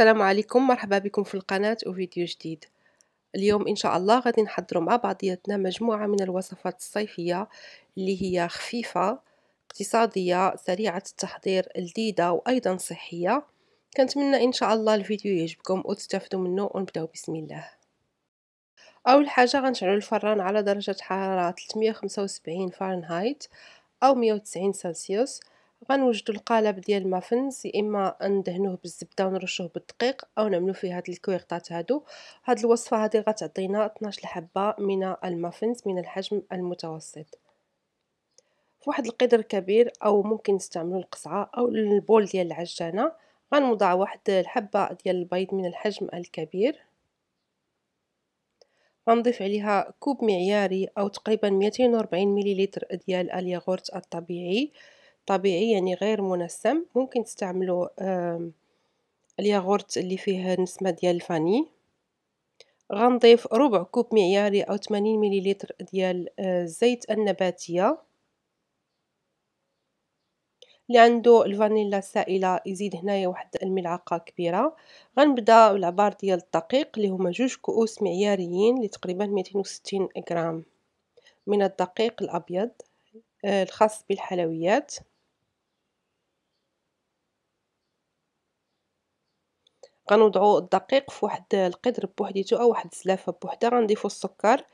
السلام عليكم مرحبا بكم في القناة وفيديو جديد اليوم إن شاء الله غادي نحضروا مع بعضياتنا مجموعة من الوصفات الصيفية اللي هي خفيفة اقتصادية سريعة التحضير لذيذة وأيضا صحية كنتمنى إن شاء الله الفيديو يعجبكم وتستفدوا منه ونبداو بسم الله أول حاجة غنشعلو الفران على درجة حرارة 375 فارنهايت أو 190 سلسيوس غنوجدو القالب ديال المافنز يا اما ندهنوه بالزبده ونرشوه بالدقيق او نعملو فيه هاد الكويغطات هادو هاد الوصفه هادي غتعطينا 12 حبه من المافنز من الحجم المتوسط فواحد القدر كبير او ممكن نستعملو القصعه او البول ديال العجانه غنوضع واحد الحبه ديال البيض من الحجم الكبير غنضيف عليها كوب معياري او تقريبا 240 ملل ديال الياغورت الطبيعي طبيعي يعني غير منسم، ممكن تستعملوا الياغورت اللي فيه نسمة ديال الفاني، غنضيف ربع كوب معياري أو 80 مليلتر ديال آه، الزيت النباتية، اللي عندو الفانيلا السائلة يزيد هنايا واحد الملعقة كبيرة، غنبدا بالعبار ديال الدقيق اللي هما جوج كؤوس معياريين لتقريبا تقريبا ميتين غرام من الدقيق الأبيض آه، الخاص بالحلويات. غنوضعو الدقيق في واحد القدر بوحديتو أو واحد الزلافة بوحدها غنضيفو السكر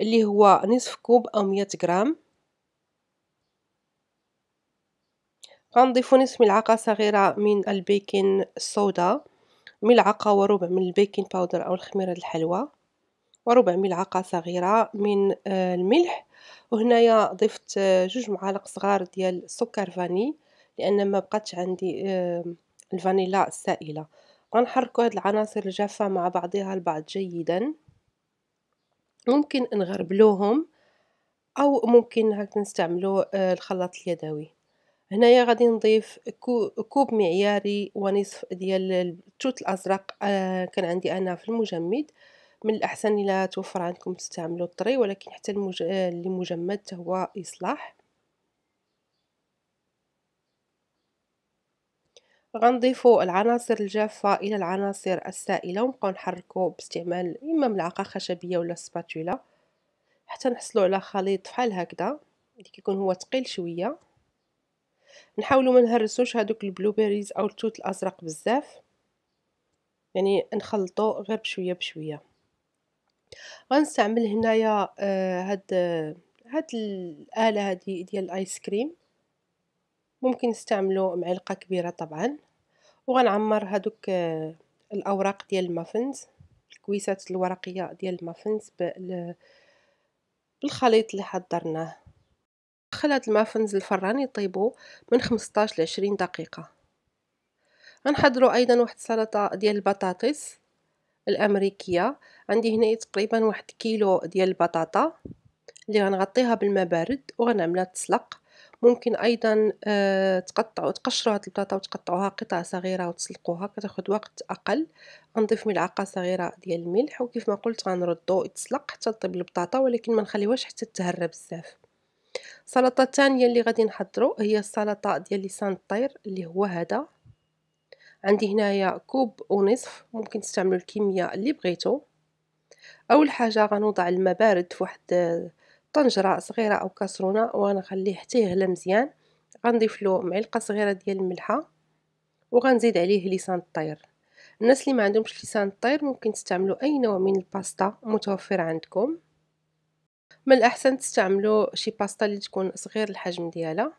اللي هو نصف كوب أو 100 غرام، غنضيفو نصف ملعقة صغيرة من البيكنج صودا، ملعقة وربع من البيكنج باودر أو الخميرة الحلوى، وربع ملعقة صغيرة من آه، الملح، وهنايا ضفت آه، جوج معالق صغار ديال سكر فاني لأن ما بقاتش عندي آه، الفانيلا السائلة. غنحركو هاد العناصر الجافة مع بعضها البعض جيدا، ممكن نغربلوهم أو ممكن هاك نستعملو آه، الخلاط اليدوي، هنايا غادي نضيف كوب معياري ونصف ديال التوت الأزرق آه، كان عندي أنا في المجمد، من الأحسن إلا توفر عندكم تستعملو الطري ولكن حتى آه، اللي مجمد هو يصلح غنضيفو العناصر الجافة إلى العناصر السائلة ونبقاو نحركو باستعمال إما ملعقة خشبية ولا سباتولا حتى نحصلو على خليط فحال هكذا اللي كيكون هو تقيل شوية نحاولو ما نهرسوش البلوبيريز او التوت الازرق بزاف يعني نخلطو غير بشويه بشويه غنستعمل هنايا آه، هاد هاد الاله هادي ديال الايس كريم ممكن نستعملو معلقه كبيره طبعا وغنعمر هادوك آه، الأوراق ديال المافنز، الكويسات الورقية ديال المافنز بالخليط اللي حضرناه، دخل هاد المافنز للفران يطيبو من خمسطاش لعشرين دقيقة، غنحضرو أيضا واحد السلطة ديال البطاطس الأمريكية، عندي هنايا تقريبا واحد كيلو ديال البطاطا اللي غنغطيها بالما بارد وغنعملها تسلق. ممكن أيضا آه، تقطعو تقشرو هاد البطاطا، وتقطعوها قطع صغيرة، وتسلقوها كتاخد وقت أقل، غنضيف ملعقة صغيرة ديال الملح، وكيف ما قلت غنردو يتسلق حتى طيب البطاطا، ولكن ما نخليوهاش حتى تتهرى بزاف، السلطة ثانيه اللي غادي نحضرو هي السلطة ديال لسان الطير اللي هو هذا، عندي هنايا كوب ونصف ممكن تستعملو الكمية اللي بغيتو، أول حاجة غنوضع الماء بارد في واحد طنجرة صغيرة أو كاسرونة وغنخليه حتى يغلى مزيان غنضيفلو معلقة صغيرة ديال الملحة وغنزيد عليه لسان الطير الناس اللي ما عندهمش لسان الطير ممكن تستعملوا اي نوع من الباستا متوفر عندكم من الاحسن تستعملوا شي باستا اللي تكون صغير الحجم ديالها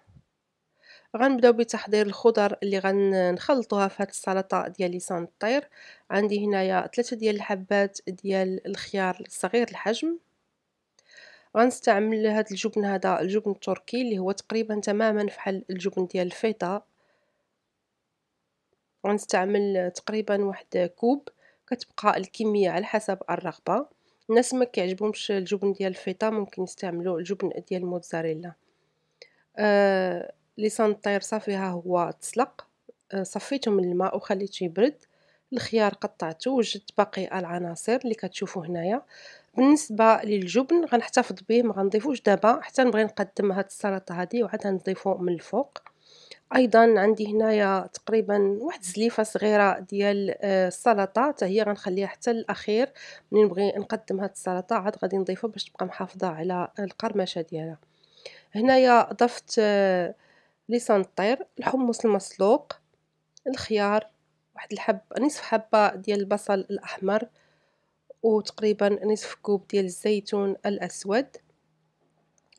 غنبداو بتحضير الخضر اللي غنخلطوها في هذه السلطه ديال لسان الطير عندي هنايا ثلاثه ديال الحبات ديال الخيار الصغير الحجم غنستعمل هاد الجبن هذا الجبن التركي اللي هو تقريبا تماما فحال الجبن ديال الفيتا غنستعمل تقريبا واحد كوب كتبقى الكميه على حسب الرغبه الناس ما كيعجبهمش الجبن ديال الفيتا ممكن يستعملوا الجبن ديال الموتزاريلا آه لي سانطير صافي ها هو تسلق آه صفيته من الماء وخليته يبرد الخيار قطعته وجدت باقي العناصر اللي كتشوفوا هنايا بالنسبة للجبن غنحتفظ به مغنضيفوش دابا حتى نبغي نقدم هاد السلطة هادي وعاد غنضيفو من الفوق، أيضا عندي هنايا تقريبا واحد زليفة صغيرة ديال آه، السلطة حتى هي غنخليها حتى الاخير ملي نبغي نقدم هاد السلطة عاد غادي نضيفها باش تبقى محافظة على القرمشة ديالها، هنايا ضفت آه، لسان الطير، الحمص المسلوق، الخيار، واحد الحب نصف حبة ديال البصل الأحمر. وتقريبا نصف كوب ديال الزيتون الاسود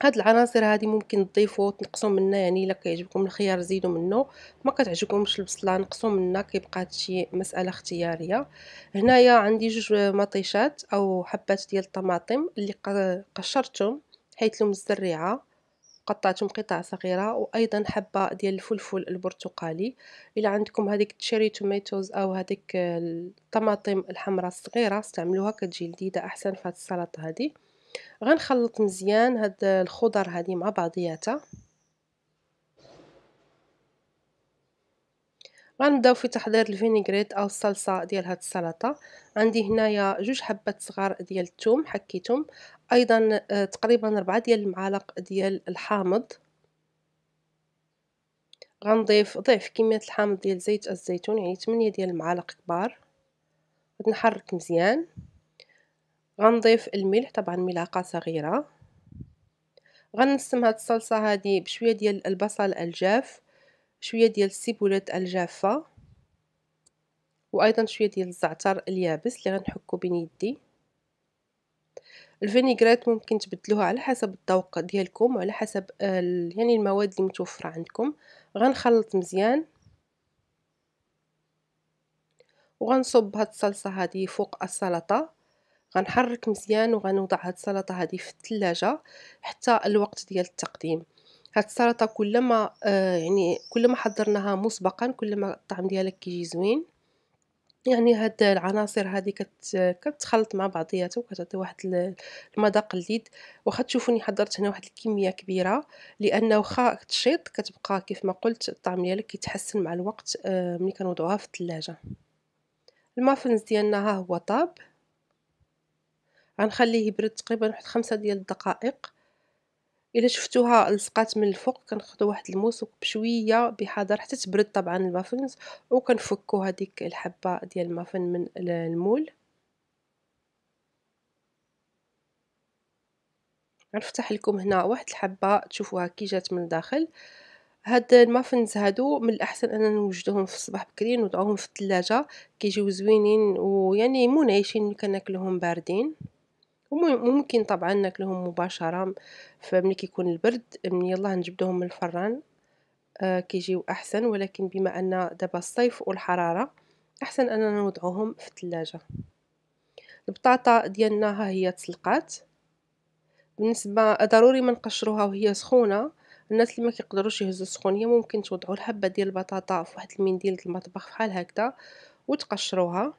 هاد العناصر هادي ممكن تضيفوا وتنقصوا منها يعني الا كيعجبكم الخيار زيدوا منه ما كتعجبكمش البصله نقصوا منها كيبقى هادشي مساله اختياريه هنايا عندي جوج مطيشات او حبات ديال الطماطم اللي قشرتهم حيت لهم الزريعه قطعتهم قطع صغيرة وأيضا حبة ديال الفلفل البرتقالي إلى عندكم هذيك تشيري توميتوز أو هذيك الطماطم آه، الحمراء الصغيرة استعملوها كتجي لذيذة أحسن في هاد السلطة هادي غنخلط مزيان هاد الخضر هادي مع بعضياتها غنبداو في تحضير الفينيغريت او الصلصه ديال هاد السلطه عندي هنايا جوج حبات صغار ديال الثوم حكيتهم ايضا آه، تقريبا ربعة ديال المعالق ديال الحامض، غنضيف ضعف كمية الحامض ديال زيت الزيتون يعني تمنية ديال المعالق كبار، نحرك مزيان، غنضيف الملح طبعا ملعقة صغيرة، غنسم هاد الصلصة هادي بشوية ديال البصل الجاف، شوية ديال السيبولات الجافة، وأيضا شوية ديال الزعتر اليابس اللي غنحكو بين يدي. الفينيغريت ممكن تبدلوها على حسب الذوق ديالكم وعلى حسب آه، يعني المواد اللي متوفره عندكم غنخلط مزيان وغنصب هاد الصلصه هادي فوق السلطه غنحرك مزيان وغنوضع هاد السلطه هادي في الثلاجه حتى الوقت ديال التقديم هاد السلطه كلما آه يعني كلما حضرناها مسبقا كلما الطعم ديالك كيجي زوين يعني هاد العناصر هذه كت... كتخلط مع بعضياتها وكتعطي واحد المذاق لذيذ واخا تشوفوني حضرت هنا واحد الكميه كبيره لان واخا تشيط كتبقى كيف ما قلت الطعم ديالك كيتحسن مع الوقت آه، ملي كنوضعوها في الثلاجه المافنز ديالنا ها هو طاب غنخليه يبرد تقريبا واحد خمسة ديال الدقائق إلا شفتوها لصقات من الفوق كناخدو واحد الموس بشوية بحذر حتى تبرد طبعا المافنز وكنفكوا هاديك الحبة ديال المافن من المول، غنفتح لكم هنا واحد الحبة تشوفوها كي جات من الداخل، هاد المافنز هادو من الأحسن أننا نوجدوهم في الصباح بكري نوضعوهم في الثلاجة كيجيو زوينين ويعني منعشين ملي كناكلوهم باردين. وممكن ممكن طبعا ناكلوهم مباشرة فملي كيكون البرد من يلاه نجبدوهم من الفران آه، كيجيو أحسن ولكن بما أن دابا الصيف والحرارة أحسن أننا نوضعوهم في الثلاجة البطاطا ديالنا ها هي تسلقات بالنسبة ضروري ما نقشروها وهي سخونة الناس اللي ما كيقدروش يهزوا السخونيه ممكن توضعوا الحبه ديال البطاطا في واحد المنديل د المطبخ بحال هكذا وتقشروها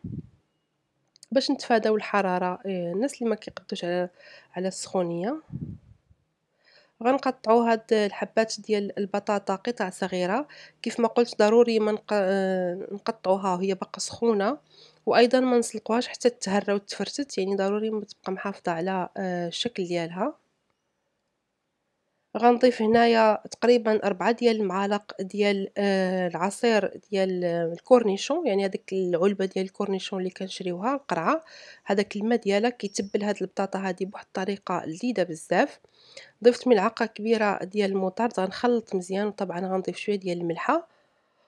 باش نتفاداو الحرارة إيه، الناس اللي ما كيقدوش على على السخونية غنقطعو هاد الحبات ديال البطاطا قطع صغيرة كيف ما قلت ضروري ما آه، نقطعوها وهي باقا سخونة وايضا ما نسلقوهاش حتى تهرى وتفرتت يعني ضروري ما تبقى محافظة على آه، الشكل ديالها غنضيف هنايا تقريبا ربعة ديال المعالق ديال آه، العصير ديال آه، الكورنيشون يعني هاديك العلبة ديال الكورنيشون اللي كنشريوها القرعة هداك الما ديالها كيتبل هاد البطاطا هادي بواحد الطريقة لذيذة بزاف ضفت ملعقة كبيرة ديال الموطارد غنخلط مزيان وطبعا غنضيف شوية ديال الملحة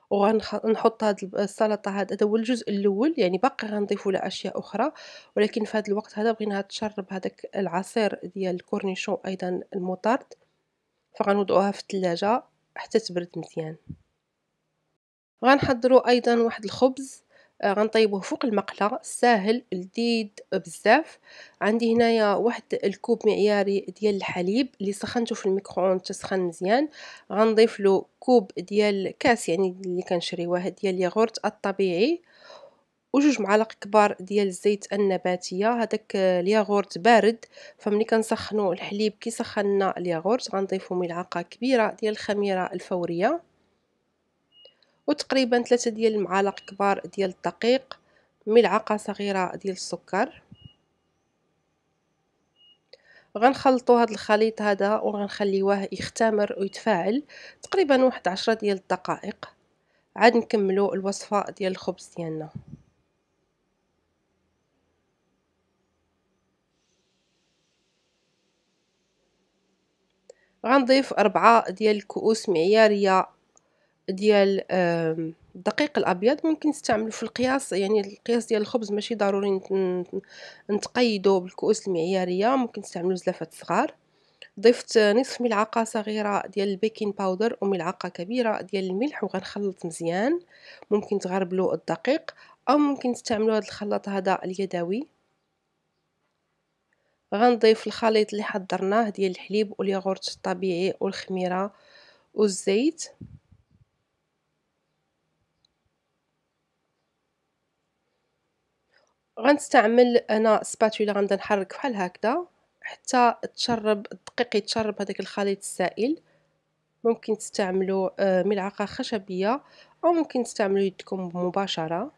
وغنحط هاد السلطه هاد هذا هو الجزء الاول يعني باقي غنضيفوا له اشياء اخرى ولكن في هاد الوقت هذا بغيناها تشرب هذاك العصير ديال الكورنيشون ايضا الموطارد فغنوضعوها في الثلاجة حتى تبرد مزيان غنحضروا ايضا واحد الخبز آه، غنطيبوه فوق المقله ساهل لذيذ بزاف عندي هنايا واحد الكوب معياري ديال الحليب اللي سخنته في الميكرووند تسخن مزيان غنضيف له كوب ديال كاس يعني اللي كنشريوه ديال الياغورت الطبيعي وجوج معالق كبار ديال الزيت النباتية هذاك آه، الياغورت بارد فملي كنسخنو الحليب كي سخنا الياغورت غنضيفو ملعقة كبيرة ديال الخميرة الفورية وتقريبا ثلاثة ديال المعالق كبار ديال الدقيق ملعقة صغيرة ديال السكر غنخلطو هاد الخليط هذا وغنخليوه يختمر ويتفاعل تقريبا واحد عشرة ديال الدقائق عاد نكملو الوصفة ديال الخبز ديالنا غنضيف أربعة ديال الكؤوس معيارية ديال الدقيق الابيض ممكن نستعملو في القياس يعني القياس ديال الخبز ماشي ضروري نتقيدو بالكؤوس المعياريه ممكن نستعملو زلافات صغار ضفت نصف ملعقه صغيره ديال البيكين باودر وملعقه كبيره ديال الملح وغنخلط مزيان ممكن تغربلو الدقيق او ممكن تستعملو هاد الخلاط هذا اليدوي غنضيف الخليط اللي حضرناه ديال الحليب والياغورت الطبيعي والخميرة والزيت غنستعمل انا سباتولا غنبدا نحرك بحال هكذا حتى تشرب الدقيق يتشرب هذاك الخليط السائل ممكن تستعملوا آه، ملعقه خشبيه او ممكن تستعملوا يدكم مباشره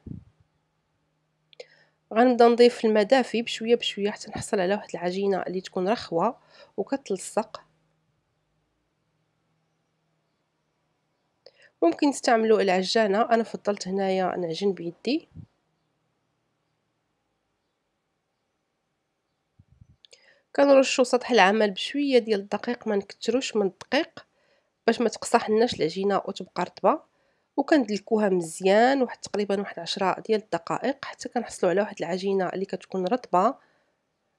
غنبدا نضيف الما دافي بشويه بشويه حتى نحصل على واحد العجينه اللي تكون رخوه وكتلصق ممكن تستعملوا العجانه انا فضلت هنايا نعجن بيدي كنرشوا سطح العمل بشويه ديال الدقيق ما نكتروش من الدقيق باش ما تقصحناش العجينه وتبقى رطبه وكندلكوها مزيان واحد تقريبا واحد عشرة ديال الدقائق حتى كنحصلو على واحد العجينة اللي كتكون رطبة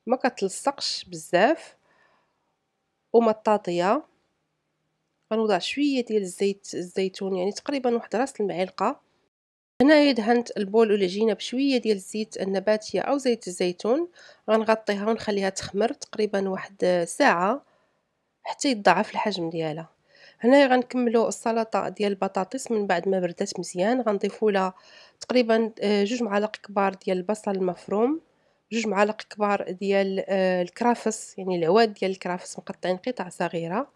ما كتلصقش بزاف وما طاطية غنوضع شوية ديال الزيت الزيتون يعني تقريبا واحد راس المعلقة هنايا دهنت البول والعجينة بشوية ديال الزيت النباتية او زيت الزيتون غنغطيها ونخليها تخمر تقريبا واحد ساعة حتى يتضاعف الحجم ديالها هنايا غنكملو السلطة ديال البطاطس من بعد ما بردات مزيان، لها تقريبا آه، جوج معالق كبار ديال البصل المفروم، جوج معالق كبار ديال آه، الكرافس يعني العواد ديال الكرافس مقطعين قطع صغيرة،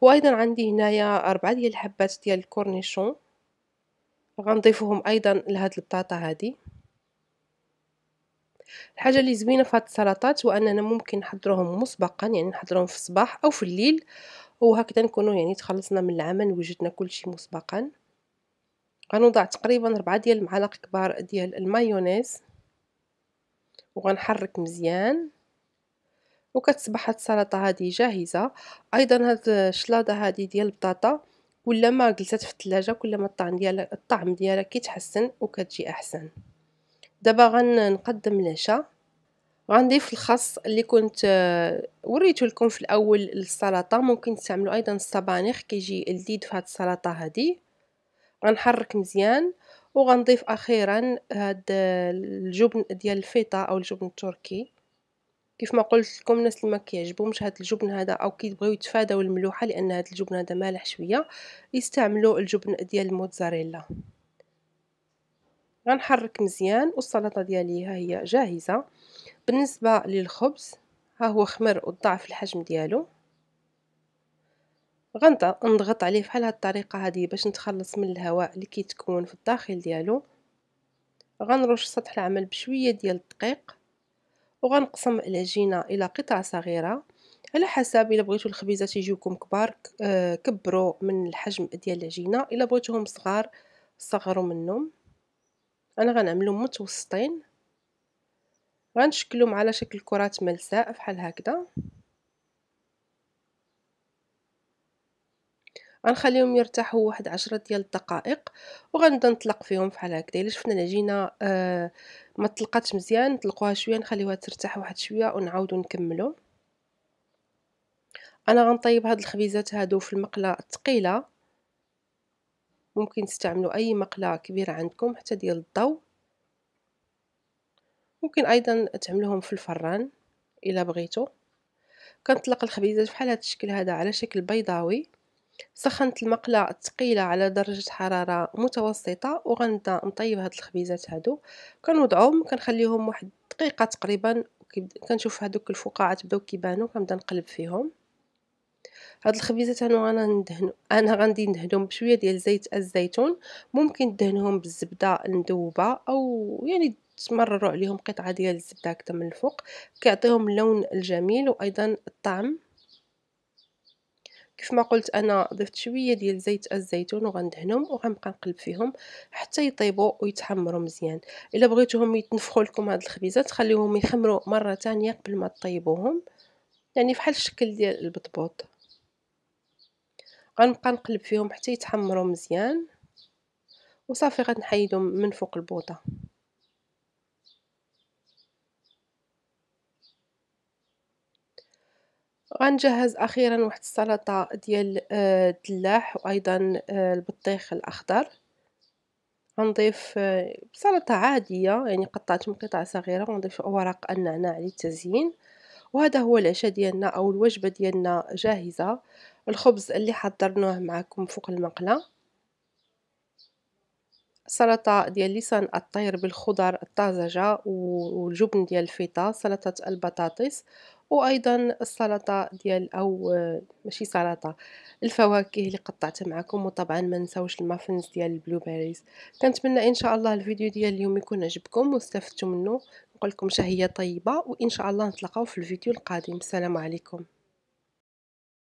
وأيضا عندي هنايا ربعة ديال الحبات ديال الكورنيشون غنضيفوهم أيضا لهاد البطاطا هادي، الحاجة اللي زوينة في هاد السلطات هو أننا ممكن نحضروهم مسبقا يعني نحضروهم في الصباح أو في الليل. وهكذا نكونو يعني تخلصنا من العمل وجدنا كلشي مسبقا غنوضع تقريبا ربعة ديال المعالق كبار ديال المايونيز وغنحرك مزيان وكتصبح هاد السلطه هادي جاهزه ايضا هاد الشلاضه هادي ديال البطاطا كل ما جلست في الثلاجه كل ما الطعم ديالها الطعم ديالها كيتحسن وكتجي احسن دابا غنقدم العشاء وعندي في الخاص اللي كنت آه، وريته لكم في الاول السلطه ممكن تستعملوا ايضا الصبانيخ كيجي لذيذ في هذه السلطه هذه غنحرك مزيان وغنضيف اخيرا هاد آه، الجبن ديال الفيطه او الجبن التركي كيف ما قلت لكم الناس اللي ما كيعجبهمش هذا الجبن هذا او كيبغيو يتفاداو الملوحه لان هذا الجبن هذا مالح شويه يستعملوا الجبن ديال الموتزاريلا غنحرك مزيان والسلطه ديالي ها هي جاهزه بالنسبة للخبز ها هو خمر وضعف الحجم ديالو غنضغط عليه بحال هاد الطريقة هادي باش نتخلص من الهواء اللي كيتكون في الداخل ديالو غنرش سطح العمل بشوية ديال الدقيق وغنقسم العجينة الى قطع صغيرة على حسب الا بغيتو الخبيزات يجيوكم كبار آه، كبروا من الحجم ديال العجينه الا بغيتوهم صغار صغروا منهم انا غنعملهم متوسطين غنشكلهم على شكل كرات ملساء بحال هكذا غنخليهم يرتاحوا واحد عشرة ديال الدقائق وغنبدا نطلق فيهم بحال هكذا الا شفنا العجينه آه ما طلقاتش مزيان نطلقوها شويه نخليوها ترتاح واحد شويه ونعاودو نكملو انا غنطيب هاد الخبيزات هادو في المقله الثقيله ممكن تستعملوا اي مقله كبيره عندكم حتى ديال الضو ممكن ايضا تعملوهم في الفران الا بغيتو كنطلق الخبيزات بحال هذا الشكل هذا على شكل بيضاوي سخنت المقله الثقيله على درجه حراره متوسطه وغنبدا نطيب هاد الخبيزات هادو كنوضعهم كنخليهم واحد دقيقه تقريبا كنشوف هادوك الفقاعات بداو كيبانو كنبدا نقلب فيهم هاد الخبيزات انا غندهن انا غندي ندهنهم بشويه ديال زيت الزيتون ممكن تدهنهم بالزبده المذوبه او يعني تمرروا عليهم قطعة ديال الزبدة هكذا من الفوق كيعطيهم اللون الجميل وأيضا الطعم كيف ما قلت انا ضفت شويه ديال زيت الزيتون وغندهنهم وغنبقى نقلب فيهم حتى يطيبوا ويتحمروا مزيان الا بغيتوهم يتنفخوا لكم هاد الخبيزه تخليوهم يخمروا مره ثانيه قبل ما تطيبوهم يعني فحال الشكل ديال البطبوط غنبقى نقلب فيهم حتى يتحمروا مزيان وصافي غنحيدهم من فوق البوطه غنجهز أخيرا واحد السلطة ديال آه، الدلاح وأيضا آه، البطيخ الأخضر، غنضيف آه، سلطة عادية يعني قطعتهم قطع صغيرة، غنضيف ورق النعناع للتزيين، وهذا هو العشاء ديالنا أو الوجبة ديالنا جاهزة، الخبز اللي حضرناه معكم فوق المقلة، سلطة ديال لسان الطير بالخضر الطازجة، والجبن ديال الفيتا، سلطة البطاطس. وأيضًا السلطة ديال أو ماشي سلطة، الفواكه اللي قطعتها معاكم، وطبعًا منساوش المافينز ديال البلو بيريز، كنتمنى إن شاء الله الفيديو ديال اليوم يكون عجبكم واستفدتوا منه، نقولكم شهية طيبة، وإن شاء الله نتلاقاو في الفيديو القادم، السلام عليكم.